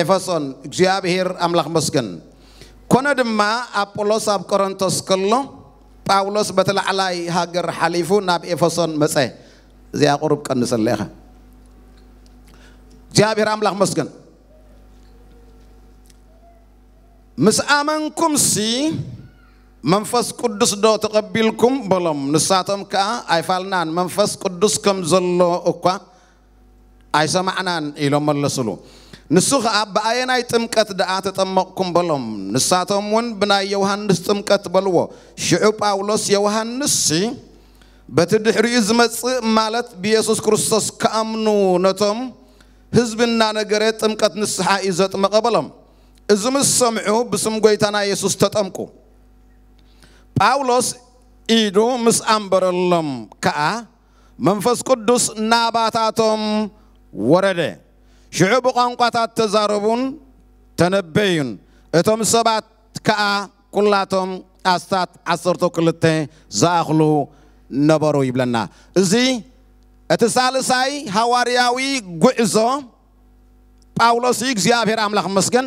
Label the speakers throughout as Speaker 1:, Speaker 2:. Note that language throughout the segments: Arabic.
Speaker 1: ኤፌሶን እግዚአብሔር አምላክ መስገን ኮነ ድማ አጶሎስ ኣብ ቆሮንቶስ ከሎ ጳውሎስ በተላዕላይ ሃገር ሓሊፉ ናብ ኤፌሶን መፀ እዚኣ ቁሩብ ቀንሰለ ኢኸ እግዚአብሔር አምላክ መስገን ምስ ኣመንኩምሲ መንፈስ ቅዱስ ዶ ተቐቢልኩም በሎም ንሳቶም ከዓ ኣይፋልናን መንፈስ ቅዱስ ከም ዘሎ እኳ ኣይሰማዕናን ኢሎም መለስሉ ንሱ ከዓ ብኣየናይ ጥምቀት ደኣ ተጠመቕኩም በሎም ንሳቶም እውን ብናይ ዮሃንስ ጥምቀት በልዎ ሽዑ ጳውሎስ ዮሃንስ በቲ ድሕሪኡ ዝመጽእ ማለት ብኢየሱስ ክርስቶስ ክኣምኑ ነቶም ህዝቢ እናነገረ ጥምቀት ንስሓ እዩ ዘጥመቐ በሎም እዚ ምስ ሰምዑ ብስም ጎይታና ኢየሱስ ተጠምቁ ጳውሎስ ኢዱ ምስ ኣንበረሎም ከዓ መንፈስ ቅዱስ ናባታቶም ወረደ شعب قنقطات تزاربون تنبيون اتم سبات كا كلاتهم أستات عصرتو كلته زاخلو نبرو يبلنا زي اتسال ساي هوارياوي قعزو ጳውሎስ እግዚአብሔር አምላክ መስገን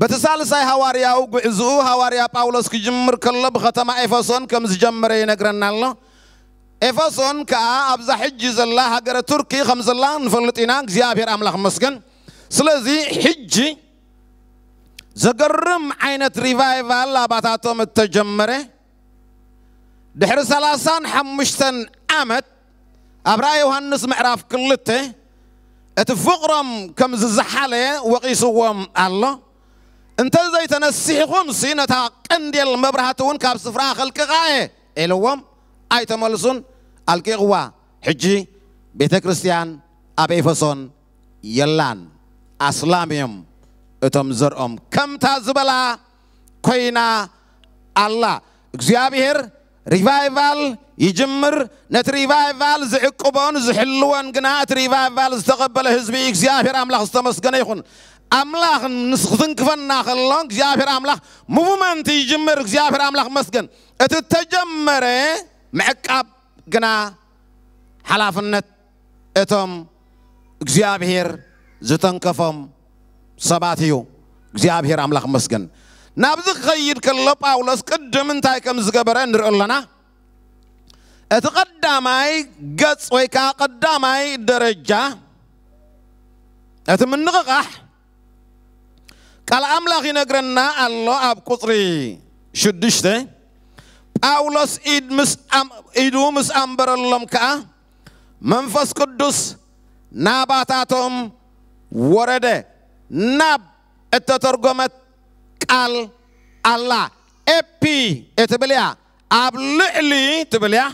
Speaker 1: በተሳልሳይ ሐዋርያው ጉዕዙ ሐዋርያ ጳውሎስ ክጅምር ከሎ ብከተማ ኤፌሶን ከም ዝጀመረ ይነግረና ኣሎ افاسون كا ابزا حجز الله هاجر تركي خمس اللان فلتينان زيابير املاح مسكن سلازي حجي زغرم عينت ريفايفال لا باتاتوم التجمري دحر سلاسان حمشتن امت ابراي يوهنس معراف كلته اتفقرم كم زحاله وقيسوهم الله انت زي تنسيخون سينتا قندي المبرهات ون كاب سفراخ الكغاية الوهم ايتم الزن ኣልቂቕዋ ሕጂ ቤተ ክርስቲያን ኣብ ኤፈሶን የላን ኣስላም እዮም እቶም ዘርኦም ከምታ ዝበላ ኮይና ኣላ እግዚኣብሔር ሪቫይቫል ይጅምር ነቲ ሪቫይቫል ዝዕቅቦን ዝሕልዎን ግና እቲ ሪቫይቫል ዝተቐበለ ህዝቢ እግዚኣብሔር ኣምላኽ ዝተመስገነ ይኹን ኣምላኽ ንክትንክፈና ከሎ እግዚኣብሔር ኣምላኽ ሙቭመንት ይጅምር እግዚኣብሔር ኣምላኽ መስገን እቲ ተጀመረ ምዕቃብ ግና ሓላፍነት እቶም እግዚኣብሔር ዝተንከፎም ሰባት እዩ እግዚኣብሔር ኣምላኽ መስገን ናብዚ ክኸይድ ከሎ ጳውሎስ ቅድም እንታይ ከም ዝገበረ ንርኢ ኣለና እቲ ቀዳማይ ገጽ ወይ ከዓ ቀዳማይ ደረጃ እቲ ምንቕቓሕ ቃል ኣምላኽ ይነግረና ኣሎ ኣብ ቁፅሪ ሽዱሽተ ጳውሎስ idumus amber ኣንበረሎም ከዓ kudus nabatatum ናባታቶም nab ናብ እተተርጎመት ቃል ኣላ ኤፒ እትብል እያ tabelia ልዕሊ ትብል እያ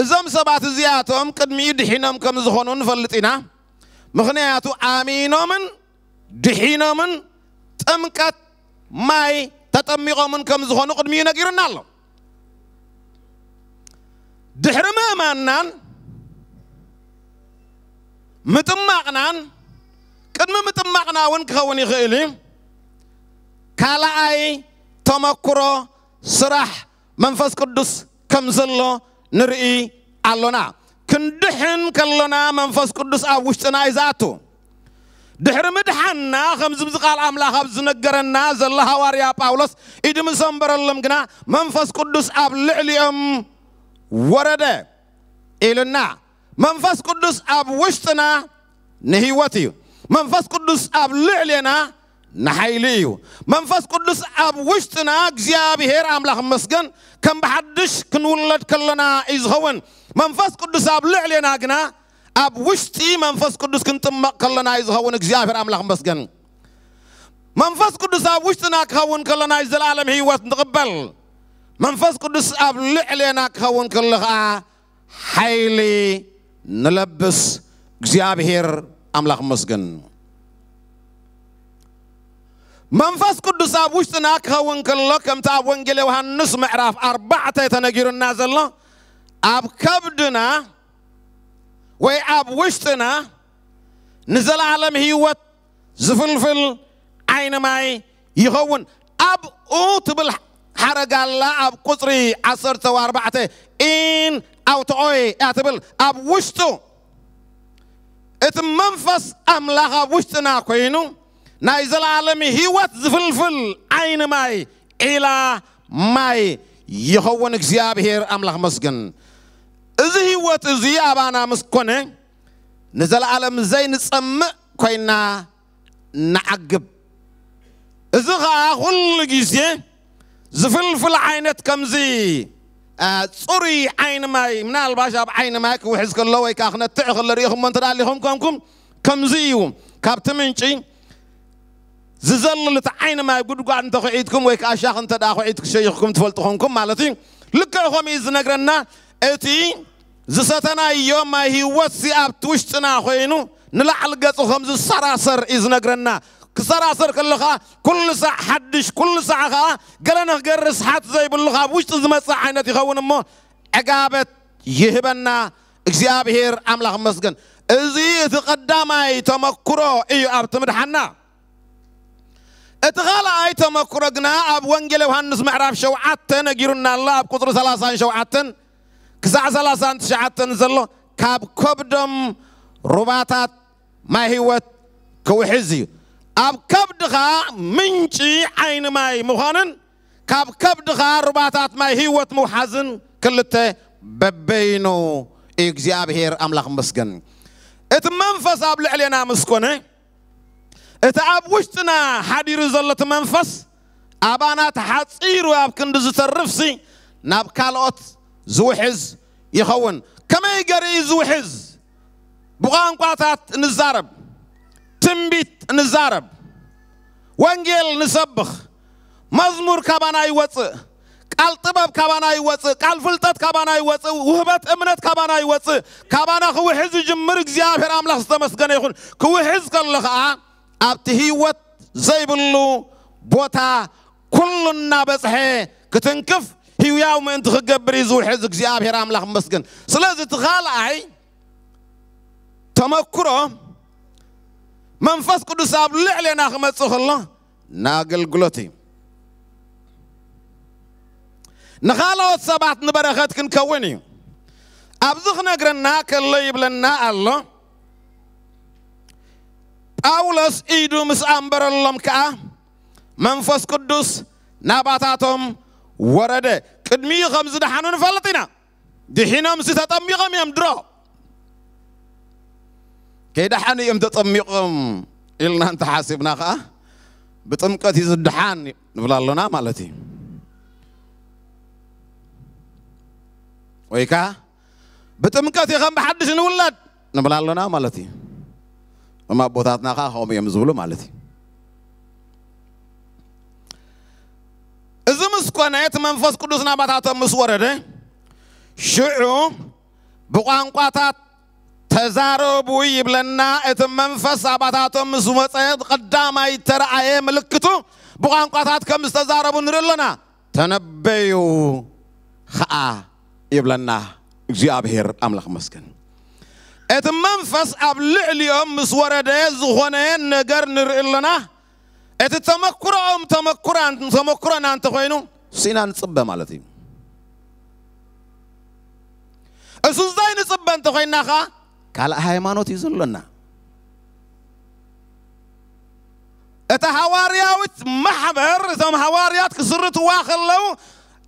Speaker 1: እዞም ሰባት እዚኣቶም ቅድሚኡ ድሒኖም ከም ዝኾኑ ንፈልጥ ኢና ምክንያቱ ኣሚኖምን ድሒኖምን ጥምቀት ማይ ተጠሚቖምን ከም ዝኾኑ ቅድሚኡ ነጊርና ኣሎ ድሕሪ ምእማንናን ምጥማቕናን ቅድሚ ምጥማቕና እውን ክኸውን ይኽእል እዩ ካልኣይ ተመክሮ ስራሕ መንፈስ ቅዱስ ከም ዘሎ ንርኢ ኣለና ክንድሕን ከለና መንፈስ ቅዱስ ኣብ ውሽጥና እዩ ዝኣቱ ድሕሪ ምድሓንና ከምዚ ብዝቓል ኣምላኽ ኣብ ዝነገረና ዘሎ ሃዋርያ ጳውሎስ ኢድ ምሰንበረሎም ግና መንፈስ ቅዱስ ኣብ ልዕሊኦም ورده إلنا منفس قدس أب وشتنا نهيوتيو منفس قدس أب لعلنا نحيليو منفس قدس أب وشتنا جزيابي هير أملاح مسجن كم بحدش كنولد كلنا إزهون منفس قدس أب لعلنا جنا أب وشتي منفس قدس كنت كلنا إزهون جزيابي هير أملاح مسجن منفس قدس أب وشتنا كهون كلنا إزل العالم هيوت نقبل መንፈስ ቅዱስ ኣብ ልዕልና ክኸውን ከሎ ከዓ ሓይሊ ንለብስ እግዚኣብሔር ኣምላኽ መስገን መንፈስ ቅዱስ ኣብ ውሽጥና ክኸውን ከሎ ከምቲ ኣብ ወንጌል ዮሃንስ ምዕራፍ ኣርባዕተ ተነጊሩና ዘሎ ኣብ ከብድና ወይ ኣብ ውሽጥና ንዘለዓለም ህይወት ዝፍልፍል ዓይኒ ማይ ይኸውን ኣብኡ ትብል حرق الله أب قطري عصر واربعته إن أو تعوي أتبل أب وشتو إتم منفس لها وشتنا كوينو ناي زلالم هيوات زفلفل عين ماي إلى ماي يهون أم لها مسجن إذا هيوات إذا أبانا مسكنه نزل عالم زي نسمع كوينا نعقب إذا غا كل جزيه زفلفل عينت كمزي آه، صري عين ماي من الباشا بعين ماك وحزك الله ويك اخنا تعغل ريهم من ترى لهم كمكم كمزيو كابت منشي ززللت عين ماي قد قاعد انت خعيدكم ويك اشاخ انت دا خعيدك شيخكم تفلطخنكم مالتي لك هم يزنقرنا اتي زستنا يوم ما هي وسي ابت خوينو نلعل قصو خمز السراسر يزنقرنا كسر عصر كل خا كل ساعة حدش كل ساعة خا قلنا غير صحات زي بالله وش تزمة ساعة نتي خون ما عقابت يهبنا إجزاب هير أملاخ مسجن إذا تقدم أي تمكرة أي أبتمر حنا اتغالا أي تمكرة جنا أب وانجلي وهنس معرف شو عتن جيرنا الله أب كتر سلاسان شو عتن كسع سلاسان شعتن زلو كاب كبدم رباتات ما هيوت كوحزي أب كبدها منشي عين ماي مخانن كاب كبدها رباتات ماي هيوت محزن كلته ببينو إجزابهير أملاخ مسجن إت منفس أب لعلينا مسكنة إت أب وشتنا حدير زلة منفس أبانا تحصير وأب كندز ترفسي ناب كالوت زوحز يخون كما يقري زوحز بغان قاتات نزارب ትንቢት እንዛረብ፣ ወንጌል እንሰብኽ፣ መዝሙር ካባና ይወፅእ፣ ቃል ጥበብ ካባና ይወፅእ፣ ቃል ፍልጠት ካባና ይወፅእ፣ ውህበት እምነት ካባና ይወፅእ። ካባና ክውሕዝ ይጅምር። እግዚኣብሔር ኣምላኽ ዝተመስገነ ይኹን። ክውሕዝ ከሎ ከዓ ኣብቲ ህይወት ዘይብሉ ቦታ ኩሉ እናበፅሐ ክትንክፍ ህያው ምእንቲ ክገብር እዩ ዝውሕዝ እግዚኣብሔር ኣምላኽ መስገን ስለዚ እቲ ካልኣይ ተመክሮ መንፈስ ቅዱስ ኣብ ልዕልና ክመፅእ ከሎ ንኣገልግሎት እዩ ንኻልኦት ሰባት ንበረኸት ክንከውን እዩ ኣብዚ ክነግረና ከሎ ይብለና ኣሎ ጳውሎስ ኢዱ ምስ ኣንበረሎም ከዓ መንፈስ ቅዱስ ናባታቶም ወረደ ቅድሚኡ ከም ዝደሓኑ ንፈልጥ ኢና ድሒኖም ዝተጠሚቖም እዮም ድሮ ከይድሓን እዮም ተጠሚቖም ኢልና እንተሓሲብና ከዓ ብጥምቀት እዩ ዝድሓን ንብላ ኣሎና ማለት እዩ ወይ ከዓ ብጥምቀት እዩ ከም ብሓድሽ ንውለድ ንብላ ኣሎና ማለት እዩ እማ ኣቦታትና ከዓ ከምኡ እዮም ዝብሉ ማለት እዩ እዚ ምስ ኮነ እቲ መንፈስ ቅዱስ ናባታቶም ምስ ወረደ ሽዑ ብቋንቋታት تزارو بويب لنا اتمنفس عباتاتو مزومتين اي يترى ايام الكتو بغان قطعات كمس تزارو بنر لنا تنبيو خاء يبلنا زيابهير املاق مسكن اتمنفس ابلعليوم مزورة زغنين نقر نر لنا اتتمكرا ام تمكرا تمكرا نانتخوينو سينان صبه مالتين اسوزاين صبه انتخوين نخا قال هاي ما نوت يزلنا اتهواريات محبر ثم هواريات كسرت واخلو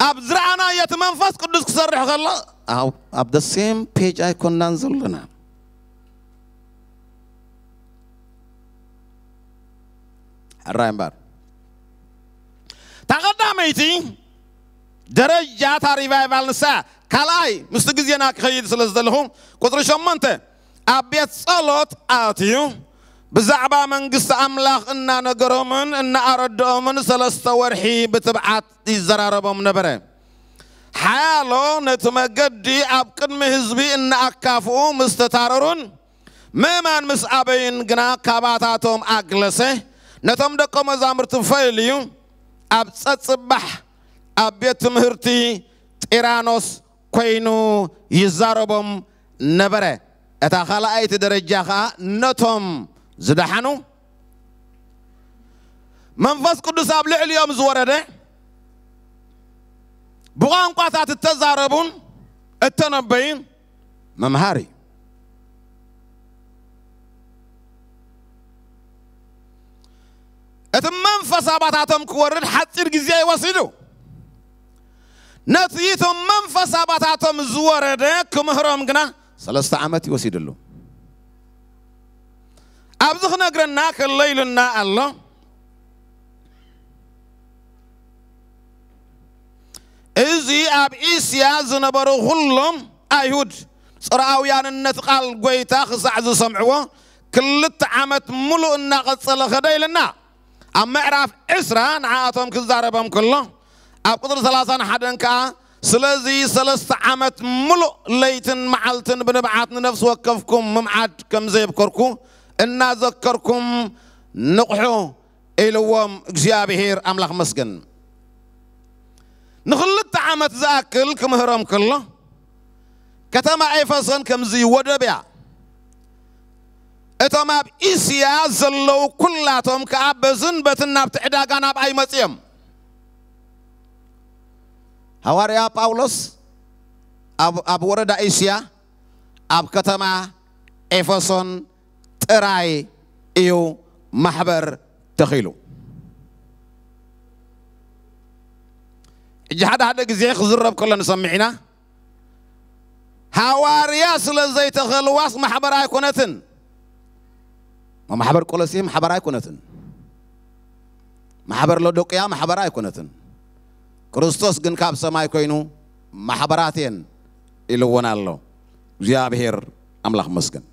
Speaker 1: ابزرعنا يتمنفس قدس كسرح خلا او ابد السيم بيج اي كنا نزلنا الرايم بار تقدميتي درجات ريفايفال نساء كلاي مستقزينا كخيد سلسلهم قدر شمانته أبيت صلاة آتيو بزعبا من قصة أملاق إننا نقرمن إن أردومن سلست ورحي بتبعات الزراربهم نبره حالو نتمقدي أبقن مهزبي إن أكافو مستتاررون ميمان مسعبين قنا كاباتاتهم أقلسي نتم دقو مزامر تفايليو أبسات صبح أبيت مهرتي تيرانوس كوينو يزاربهم نبره اتا خلائت درجاها نتم زدحانو منفس قدس ابلع اليوم زورده بغان قاتات التزاربون التنبين ممهاري ات منفس اباتاتم كورد حتر جزيه وصيدو نتيتم منفس اباتاتم زورده كمهرم جناه ሰለስተ ዓመት ይወሲድሉ ኣብዚ ክነግረና ከሎ ኢሉና ኣሎ እዚ ኣብ እስያ ዝነበሩ ኩሎም ኣይሁድ ፅርኣውያንነት ቃል ጎይታ ክሳዕ ዝሰምዕዎ ክልተ ዓመት ሙሉእ እናቐፀለ ኸደ ኢለና ኣብ ምዕራፍ 20 ንዓኣቶም ክዛረቦም ከሎ ኣብ ቁጥሪ 31 ከዓ سلازي سلست عمت ملو ليتن معلتن بنبعت نفس وكفكم ممعد كم زي بكركم إنا ذكركم نقحو إلوام إجابهير أملاق مسكن نخلت عمت زاكل كمهرم كله كتما أيفسن كم زي ودبيع እቶም ኣብ እስያ ዘለው ኩላቶም ከዓ በዝንበትና ብትዕዳጋ أي ኣይመፅኦም ሐዋርያ ጳውሎስ አብ ወረዳ ኤስያ ኣብ ከተማ ኤፌሶን ጥራይ እዩ ማሕበር ተኺሉ እጂ ሓደ ሓደ ግዜ ክዝረብ ከሎ ንሰምዕ ኢና ሃዋርያ ስለ ዘይተኸልዋስ ማሕበር ኣይኮነትን ማሕበር ቆሎሴ ማሕበር ኣይኮነትን ማሕበር ሎዶቅያ ማሕበር ኣይኮነትን ክርስቶስ ግን ካብ ሰማይ ኮይኑ ማሕበራት እየን ኢልውን ኣሎ እግዚኣብሔር ኣምላኽ መስግን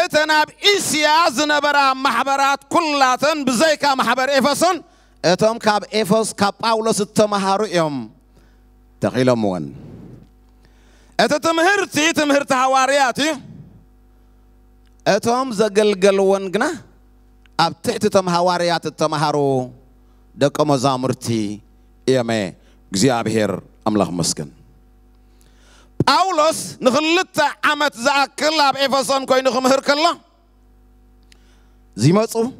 Speaker 1: እተን ኣብ እስያ ዝነበራ ማሕበራት ኩላተን ብዘይካ ማሕበር ኤፈሶን እቶም ካብ ኤፈስ ካብ ጳውሎስ ዝተመሃሩ እዮም ተኺሎምዎን እቲ ትምህርቲ ትምህርቲ ሃዋርያት እዩ እቶም ዘገልገልዎን ግና ኣብ ትሕቲ እቶም ሃዋርያት እተመሃሩ دك مزامرتي إيمه غزيابهير أملاه مسكن باولوس نخلط عمت زاكل لاب إفاسون كوي نخمهر كلا زيماتو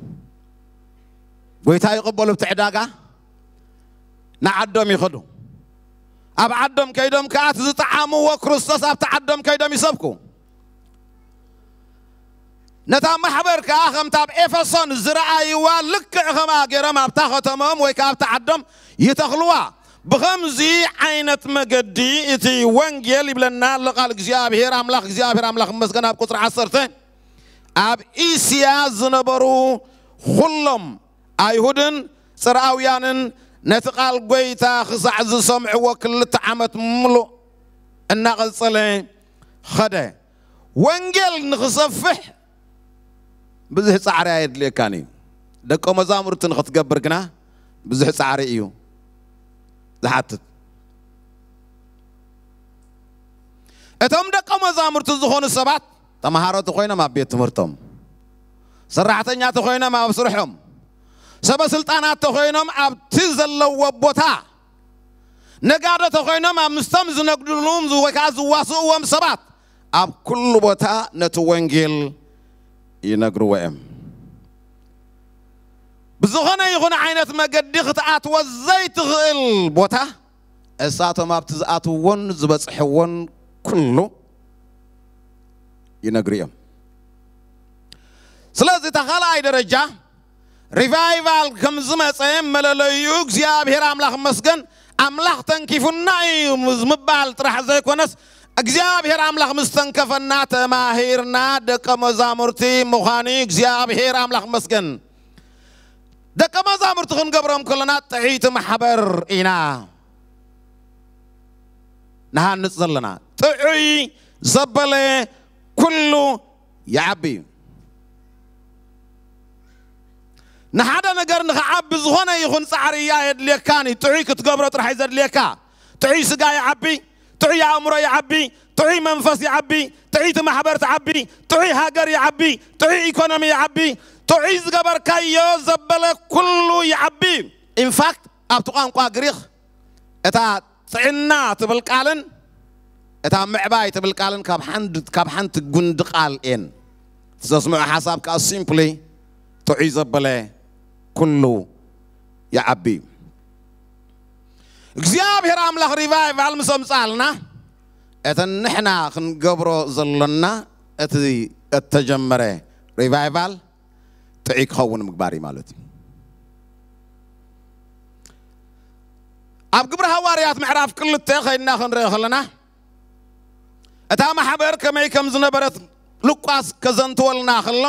Speaker 1: ويتاي قبولو بتعداغا نا عدوم يخدو أب عدوم كيدوم كاتزو تعامو وكرستوس أب تعدوم كيدوم يسبكو نتا محبر كاخم تاب افسون زرايوا لك اخما غيرم ابتا ختمم وي كابتا عدم يتخلوا بغمزي عينت مجدي اتي وانجيل بلنا ام اغزابير املاخ اغزابير ام مسكن اب قصر عصرته اب ايسيا زنبرو خلم ايهودن سراويانن نتقال قويتا خصع ذو سمع وكل تعمت ملو النقل صلي خده وانجيل نخصفح بزح صعرة يدلي كاني دكو مزامر تنخط قبر كنا بزح صعرة إيو لحتت اتم دكو مزامر تزخون السبات تمهارو تخوينا ما بيت مرتم سرعتنا تخوينا ما بسرحهم سبا سلطانات تخوينا ما بتزل وبوتا نقادة تخوينا ما مستمز نقدلون زوكاز واسوهم سبات اب كل بوتا نتوينجيل نتوينجيل ይነግርዎኦም ብዝኾነ ይኹን ዓይነት መገዲ ክትኣትዎ ዘይትኽእል ቦታ እሳቶም ኣብቲ ዝኣትውዎን ዝበፅሕዎን ኩሉ ይነግሩ እዮም ስለዚ ተኻልኣይ ደረጃ ሪቫይቫል ከም ዝመፀ መለለዩ እግዚኣብሔር ኣምላኽ መስገን ኣምላኽ ተንኪፉና እዩ ምባል ጥራሕ ዘይኮነስ እግዚአብሔር አምላኽ ምስተንከፈና ተማሂርና ደቀ መዛሙርቲ ምዃኑ እግዚኣብሔር አምላኽ መስገን ደቀ መዛሙርቲ ክንገብሮም ከለና ጥዒት ማሕበር ኢና ንሃንፅ ዘለና ጥዑይ ዘበለ ኩሉ ይዓቢ እዩ ንሓደ ነገር ንክዓቢ ዝኾነ ይኹን ፃዕሪ እያ የድልየካን ጥዑይ ክትገብሮ ጥራሕ እዩ ዘድልየካ ጥዑይ ስጋ ይዓቢ تعي عمر يا عبي تعي منفس يا عبي تعي محبرة عبي تعي هاجر يا عبي تعي ايكونومي يا عبي تعي زغبر كايو زبل كله يا عبي in fact ኣብቲ ቋንቋ ግሪክ እታ ጥዕና ትብል ቃልን እታ ምዕባይ ትብል كاب ካብ ሓንቲ ጉንዲ ቃል እየን ዘስምዑ ሓሳብ ከዓ تعي زبل ዘበለ يا عبي እግዚአብሔር አምላኽ ሪቫይቫል ምስ ኣምፃልና እተን ንሕና ክንገብሮ ዘለና እቲ እተጀመረ ሪቫይቫል ጥዑይ ክኸውን ምግባር እዩ ማለት እዩ ኣብ ግብሪ ሃዋርያት ምዕራፍ ክልተ ኸይድና ክንርኢ ከለና እታ ማሕበር ከመይ ከም ዝነበረት ሉቃስ ከዘንትወልና ከሎ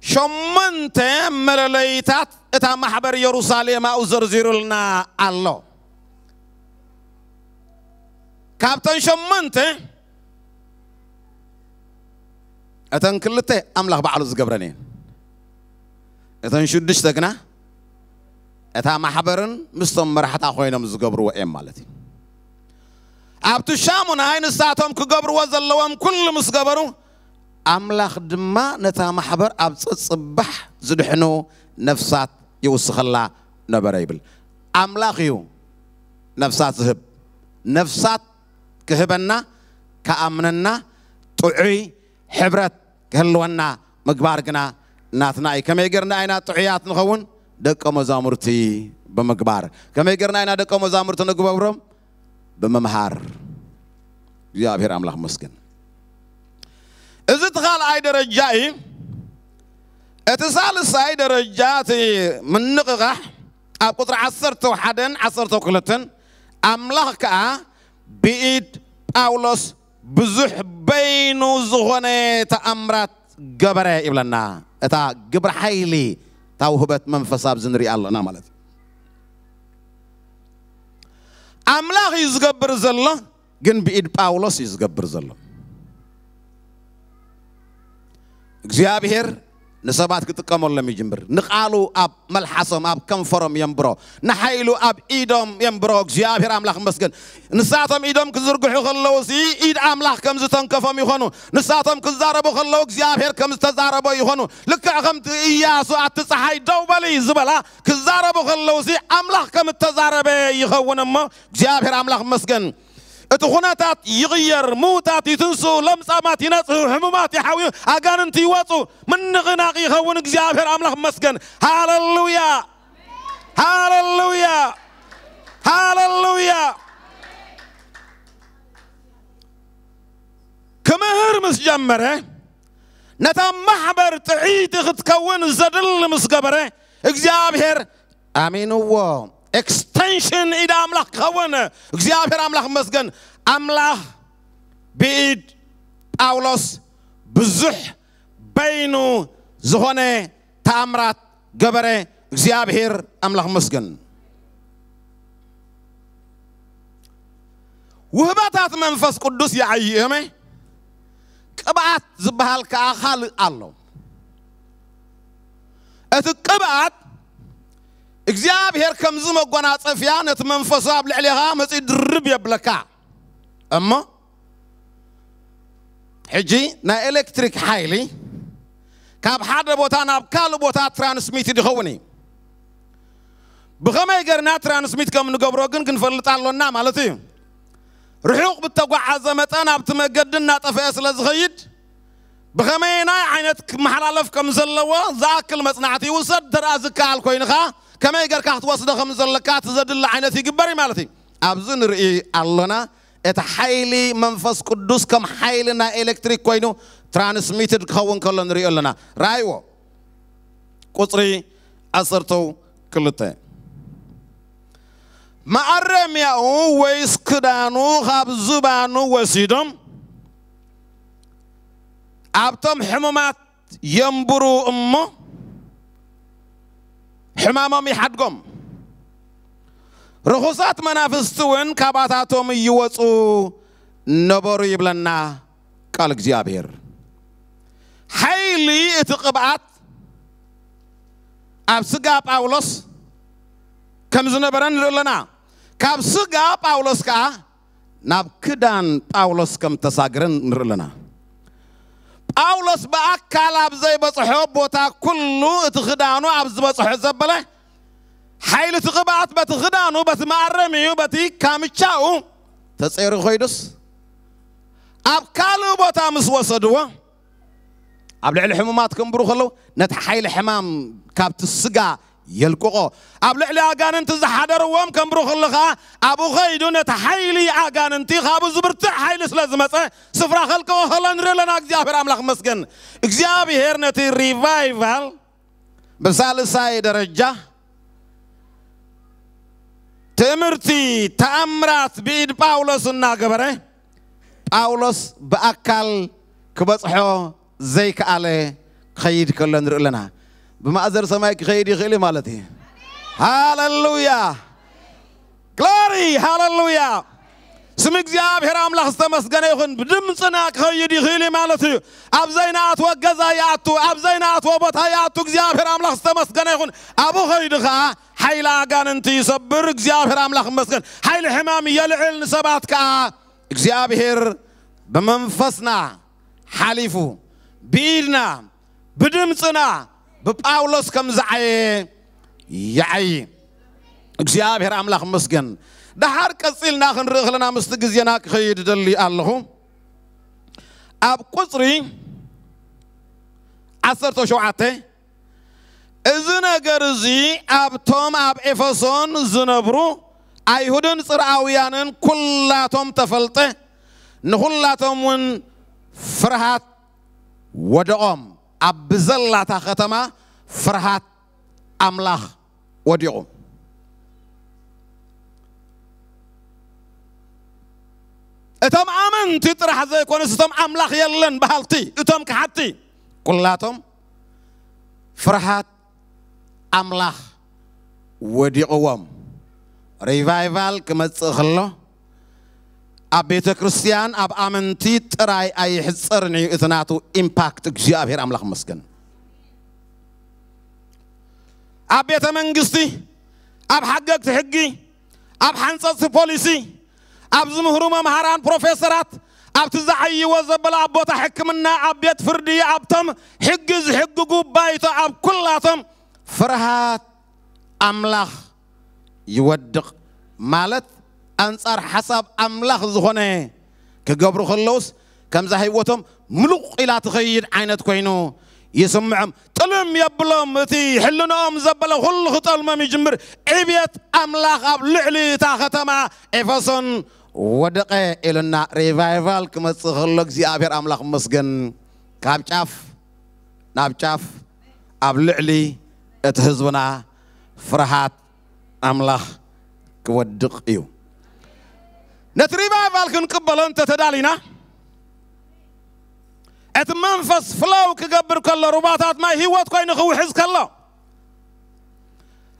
Speaker 1: شمنت ملليتات اتا محبر يروساليم او زرزير لنا الله كابتن شمنت اتن كلته املاح بعلو زغبرني اتن شدش تكنا اتا محبرن مستم مرحتا خوينم زغبرو ايم مالتي ابتشامون عين ساتهم كغبرو وزلوهم كل مسغبرو أملاخ دما نتا محبر أبصد صبح زدحنو نفسات يوسخ الله نبر يبل أملاخ يو نفسات هب نفسات كهبنا كأمننا تعي حبرت كهلونا مقبارقنا ناتناي كما يقرنا أينا تعيات نخون دك مزامرتي بمقبار كما يقرنا أينا دك مزامرتي نقبرهم بممهار يا أبهر أملاخ مسكن اتصال اي درجاي اتصال ساي درجاتي من نقغه أقول قطر 10 توحدن 10 توكلتن املاك آه، بيد باولوس بزح بينو زغنه تامرات جبره يبلنا اتا جبر حيلي توهبت منفس اب زنري الله انا نعم مالتي املاك يزغبر زله جن بيد باولوس يزغبر زله እግዚአብሔር ንሰባት ክጥቀመሎም ይጅምር ንቃሉ ኣብ መልሓሶም ኣብ ከንፈሮም የንብሮ ንሓይሉ ኣብ ኢዶም የንብሮ እግዚኣብሔር ኣምላኽ መስገን ንሳቶም ኢዶም ክዝርግሑ ከለዉ ሲ ኢድ ኣምላኽ ከም ዝተንከፎም ይኾኑ ንሳቶም ክዛረቡ ከለዉ እግዚኣብሔር ከም ዝተዛረበ ይኾኑ ልክዕ ከምቲ እያሱ ኣቲ ፀሓይ ደው በሊ ዝበላ ክዛረቡ ከለዉ ሲ ኣምላኽ ከም እተዛረበ ይኸውን እሞ እግዚኣብሔር ኣምላኽ መስገን እቲ ኩነታት ይቕየር ምውታት ይትንሱ ለምጻማት ይነጽሁ ሕሙማት ይሓውዩ ኣጋንንቲ ይወፁ ምንቕናቕ ይኸውን እግዚኣብሔር ኣምላኽ መስገን ሃለሉያ ሃለሉያ ሃለሉያ ክምህር ምስ ጀመረ ነታ ማሕበር ጥዒቲ ክትከውን ዘድሊ ምስ ገበረ እግዚኣብሔር ኣሚንዎ ኤክስቴንሽን ኢድ ኣምላኽ ክኸውን እግዚኣብሔር ኣምላኽ መስገን ኣምላኽ ብኢድ ጳውሎስ ብዙሕ በይኑ ዝኾነ ተኣምራት ገበረ እግዚኣብሔር ኣምላኽ መስገን ውህባታት መንፈስ ቅዱስ ይዓይ እመ ቅብኣት ዝበሃል ከዓ ካልእ ኣሎ እቲ ቅብኣት إخزابير كمزمة قنات أفيانة من فصاب لعليها مزيد ربي بلكا أما حجي نا إلكتريك حيلي كاب حدر بوتان أب كالو بوتان ترانسميت دخوني بغم إيجر نا ترانسميت كم نقبرو قن كن فرلت على لنا مالتي رحوق بالتقوى عزمتان أب تمقدن نا تفاس لزغيد بغمينا عينتك محرالف كم زلوا ذاك المصنعتي وصدر أزكال كوينخا كما يقول كحت وصدا خمس لكات زاد الله عينة في جبري مالتي أبزن رئي اللنا اتحيلي منفس قدوس كم حيلنا إلكتريك كوينو ترانسميتد كون كلن رئي اللنا رايو قصري أسرتو كلته ማዕረሚያኡ ويس كدانو خاب زبانو وسيدم أبتم حمومات ينبرو እሞ ሕማሞም ይሓድጎም ርኹሳት መናፍስቲ እውን ካባታቶም እይወፁ ነበሩ ይብለና ቃል እግዚኣብሔር ሓይሊ እቲ ቅብኣት ኣብ ስጋ ጳውሎስ ከም ዝነበረ ንርኢ ኣለና ካብ ስጋ ጳውሎስ ከዓ ናብ ክዳን ጳውሎስ ከም ተሳግረን ንርኢ ኣለና أولس بأكل أبزي بصحب بوتا كلو تخدانو أبز بصحب زبلة حيل تغبعت بتخدانو بس ما أرميو بتي كامي تشاو تسير خيدس أبكالو بوتا مسوسدو أبلع الحمامات كم بروخلو نت حيل حمام كابت السقا يلقوا أبلع لي أنت زحدر وام كم بروخ الله أبو خيدون تحيلي أجانن أنت خابو زبرت حيل سلزمة سفرا خلقوا هلن رلنا إجابر أملاخ مسكن إجابي هرنتي ريفايفال بسال ساي درجة تمرتي تأمرات بيد باولوس الناقبرة باولوس بأكل كبصحو زيك عليه خيد كلن رلنا بمعذر سماك خيري غيلي مالتي هاللويا كلاري هاللويا سم እግዚአብሔር አምላክ ዝተመስገነ ይሁን ብድምፅና ክኸይድ ይኽእል ማለት እዩ ኣብዘይና ኣትወ ገዛ ይኣቱ ኣብዘይና ኣትወ ቦታ ይኣቱ እግዚኣብሔር ኣምላኽ ዝተመስገነ ይኹን ኣብኡ ኸይዱ ከዓ ሓይሊ ኣጋንንቲ ይሰብር እግዚኣብሔር ኣምላኽ መስገን ሓይሊ ሕማም የልዕል ንሰባት ከዓ እግዚአብሔር بمنفسنا حليفو بإيدنا بدمصنا بጳውሎስ ከም ዝዓየ ይዓይ እግዚኣብሔር ኣምላኽ መስገን ድሓር ቀፂልና ክንርኢ ከለና ምስቲ ግዜና ክኸይድ ደሊ ኣለኹ ኣብ ቁፅሪ 17 እዚ ነገር እዚ ኣብቶም ኣብ ኤፌሶን ዝነብሩ ኣይሁድን ፅርኣውያንን ኩላቶም ተፈልጠ ንኩላቶም እውን ፍርሃት ወደቖም أبزلتها ختما فرحات أملاح وديعو إتم آمن تطرح زي كونس إتم أملاخ يلن بحالتي إتم كحتي كلاتهم فرحات أملاخ وديعوهم ريفايفال كمتسخلو ኣብ ቤተ ክርስቲያን ኣብ ኣመንቲ ጥራይ ኣይሕፀርን እዩ እቲ ናቱ ኢምፓክት እግዚኣብሔር ኣምላኽ መስገን ኣብ ቤተ መንግስቲ ኣብ ሓገግቲ ሕጊ ኣብ ሓንፀፅቲ ፖሊሲ ኣብ ዝምህሩ መምሃራን ፕሮፌሰራት ኣብቲ ዝዓይዎ ዘበላ ኣብ ቦታ ሕክምና ኣብ ቤት ፍርዲ ኣብቶም ሕጊ ዝሕግጉ ባይቶ ኣብ ኩላቶም ፍርሃት ኣምላኽ ይወድቕ ማለት أنصار حسب أملاخ زخنة كجبر خلوس كم زهي وتم ملوق إلى تخير عينت كوينو يسمعهم تلم يبلم تي حلنام زبل خل خطال ما مجمر إبيت أملاخ لعلي تاختما إفسن ودق إلنا ريفايفال كم تخلق زي أبير أملاخ مسجن كاب شاف ناب شاف لعلي اتهزونا فرحات أملاخ كودق إيو نتريبا فالكن قبل أنت تدالينا اتمنفس فلاو كقبر كلا رباطات ما هيوات كوين خو حز كلا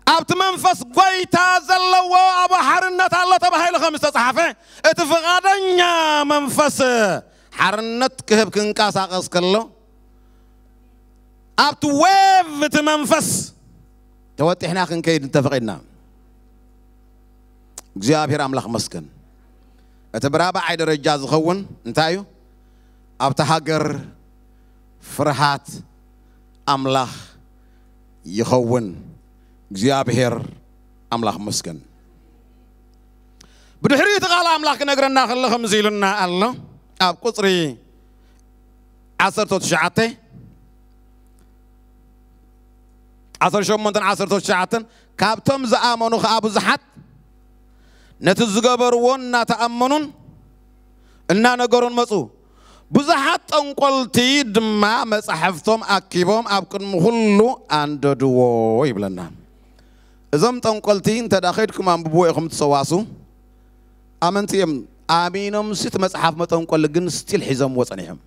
Speaker 1: أبت منفس قوي تازل وأبو حرنة الله هاي لخمسة صحفة اتفقادنيا منفس حرنت كهب كنكاس عقص كله أبت ويفت منفس توتي احنا كنكيد انتفقنا እግዚአብሔር አምላክ መስገን أنت برابع عيد الرجال زخون أنتايو أبت هاجر فرحات أملاخ يخون جيابهر أملاخ مسكن بدحرية قال أملاخ نقرنا خلا خمزيلنا الله أب قصري عصرت تشعته عصر شمونتن عصر تشعتن كابتم زآمنو خابو زحت ነቲ ዝገበርዎን እናተኣመኑን እናነገሩን መፁ ብዙሓት ጠንቆልቲ ድማ መጻሕፍቶም ኣኪቦም ኣብ ቅድሚ ኩሉ ኣንደድዎ ይብለና እዞም ጠንቆልቲ እንተ ዳ ከድኩም ኣንብብዎ ኢኹም ትሰዋሱ ኣመንቲ እዮም ኣሚኖም ስ እቲ መፅሓፍ መጠንቆል ግን ስቲል ሒዞምዎ ፀኒሖም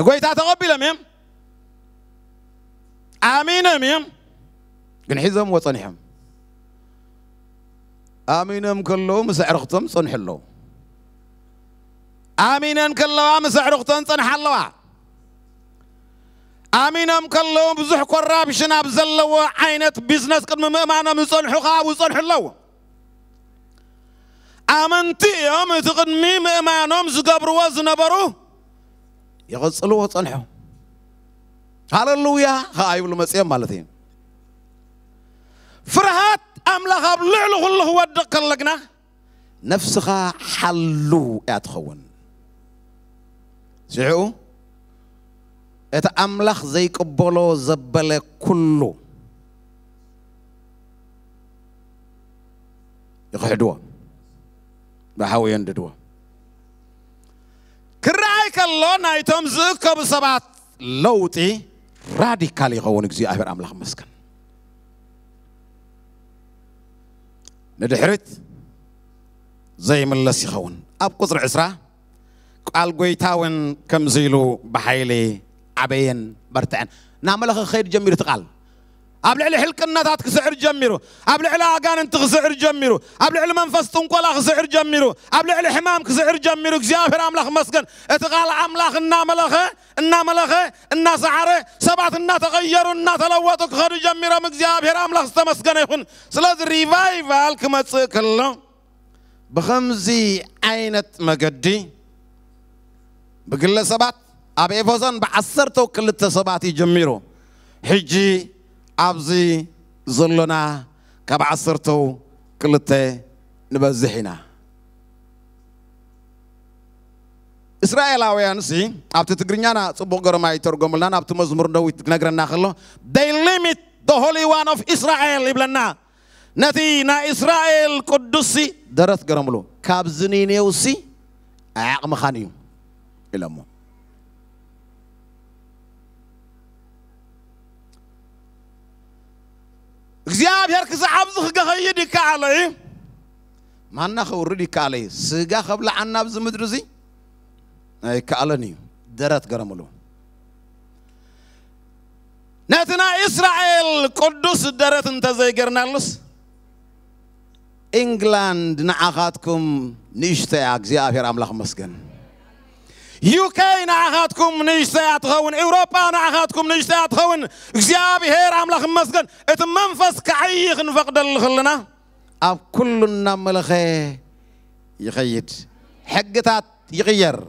Speaker 1: ንጎይታ ተቐቢሎም እዮም ኣሚኖም እዮም ግን ሒዞምዎ ፀኒሖም آمينم كلو مسعر ختم صنحلو آمينن كلو مسعر ختم صنحلو آمينم كلو بزح قراب شناب زلو عينت بزنس قد ممانا من صنحوها وصنحلو آمنتي يوم تقدمي مأمانهم زقبر وزنبرو يغسلوا وصنحو هللويا هاي بالمسيح مالتين فرحات املاخ لولو الله ودق لكنا نفسها حلو اتخون سيعو ات املاخ زيكبولو زبله كله يقعدوا بحاول يندوا كرايك الله نايتوم زكب سبات لوتي راديكالي غون اغزي اهبر املاخ مسكن ندحرت زي من لسي خون أب قطر عسرة قال قويتاون كم زيلو بحيلي عبين برتعن نعمل خير جميل تقال ኣብ ልዕሊ ሕልቅነታት ክስዕር ጀሚሩ ኣብ ልዕሊ ኣጋንንቲ ክስዕር ጀሚሩ ኣብ ልዕሊ መንፈስ ጥንቆላ ክስዕር ጀሚሩ ኣብ ልዕሊ ሕማም ክስዕር ጀሚሩ እግዚኣብሔር ኣምላኽ መስገን እቲ ቓል ኣምላኽ እናመለኸ እናመለኸ እናሰዓረ ሰባት እናተቐየሩ እናተለወጡ ክኸዱ ጀሚሮም እግዚኣብሔር ኣምላኽ ዝተመስገነ ይኹን ስለዚ ሪቫይቫል ክመጽእ ከሎ ብኸምዚ ዓይነት መገዲ ብግለሰባት ኣብ ኤፌሶን ብዓሰርተ ክልተ ሰባት እዩ ጀሚሩ ሕጂ ኣብዚ ዘሎና ካብ ዓሰርተ ክልተ ንበዝሕ ኢና እስራኤላውያን ሲ ኣብቲ ትግርኛና ፅቡቅ ገረማ ይተርጎምልና ናብቲ መዝሙር ደዊት ክነግረና ከሎ ደይ ሊሚት ደ ሆሊ ዋን ኦፍ እስራኤል ይብለና ነቲ ናይ እስራኤል ቅዱስ ደረት ገረምሉ ካብ ዝኒኔውሲ ኣያቕምኻን እዩ ኢሎሞ እግዚአብሔር ክዛሓብ ዝክገኸይድ ይከኣለ እዩ ማና ከውርድ ይከኣለ እዩ ስጋ ከብላዓና ብዚ ምድሪ እዚ ኣይከኣለን እዩ ደረት ገረምሉ ነቲ ናይ እስራኤል ቅዱስ ደረት እንተዘይገርናሉስ ኢንግላንድ ንዓኻትኩም ንእሽተያ እግዚኣብሔር ኣምላኽ መስገን يوكاي نعهاتكم نيش ساعة غون أوروبا نعهاتكم نيش ساعة غون جزيابي هير عملا خمسكن اتمنفس كعيخ نفقد الخلنا أب كل النملخي يغيد حقتات يغير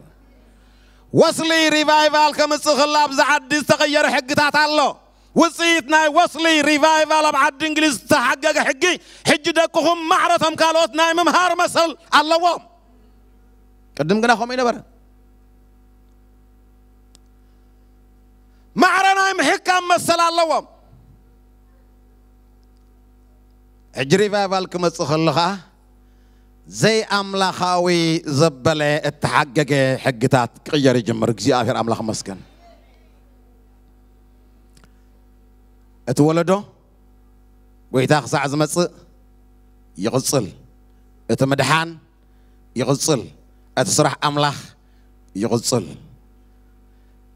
Speaker 1: وصلي ريفايفال كمس خلاب زعدي تغير حقتات الله وصيتنا وصلي ريفايفال بعد انجليز تحقق حقي حج دقهم معرتهم قالوت ناي ممهار مسل وام قدم قناهم إلى برد معرنا محكم مسل اللهم اجري بابالك مسخلها زي أملاخاوي زبلة التحقق حقتات قير جمر آخر أملاخ مسكن اتولدو ويتاخ سعز مس يغسل اتمدحان يغسل اتسرح أملاخ يغسل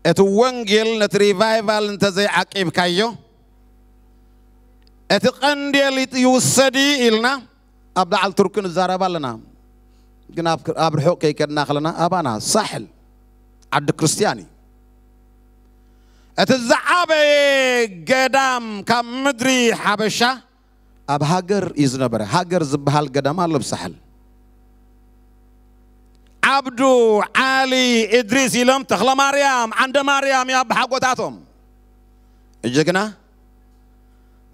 Speaker 1: ات ونجل نت ريفايفال انت زي عقيب كايو ات قنديل يوسدي إلنا عبد الله تركن زاربا لنا جناب ابر حق كي كنا خلنا ابانا ساحل عبد كريستياني ات الزعابي قدام كم مدري حبشه اب هاجر يزنبر هاجر زبهال قدام الله بسحل عبدو علي إدريس يلم تخلى مريم عند مريم يا بحقوتاتهم إجيكنا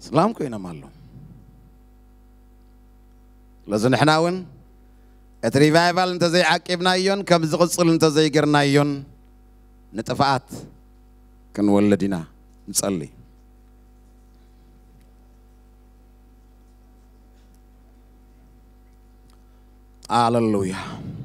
Speaker 1: سلام كوينا مالو لازم نحنا ون الريفايفال انت زي عقبنا يون كم زغصل انت زي قرنا يون كن ولدنا نصلي Hallelujah.